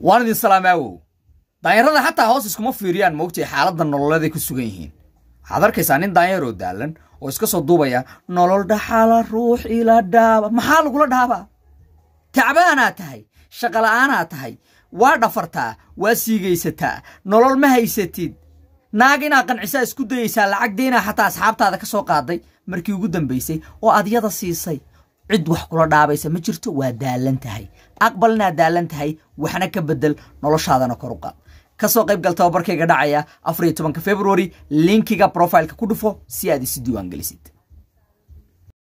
waan idin salaamaa wow daanyarada xataa hoos iskuma fiiriyaan moogtay xaaladda nololeeday ku sugan yihiin waxaad arkaysaa nin daanyar oo daalan oo iska soo duubaya nolol dhaxala ruux ila dhaaba maxaa lagula dhaabaa tacbaanaa tahay shaqola'aanaa tahay waa dhafartaa waa siigaysataa nolol ma haysatid naag inaa qancisaa isku dayaysaa lacag deenaa xataa asxaabtaada ka soo qaaday markii ugu dambaysay oo adyada siisay cid wax kula dhaabaysa ma jirto waa daalan tahay aqbal inaad daalan tahay waxna ka bedel noloshaadana koruqa u qaad ka soo qayb gal tababarkayga dhacaya afar iyo tobanka februari linkiga profileka ku dhufo si aad isu diiwaan gelisid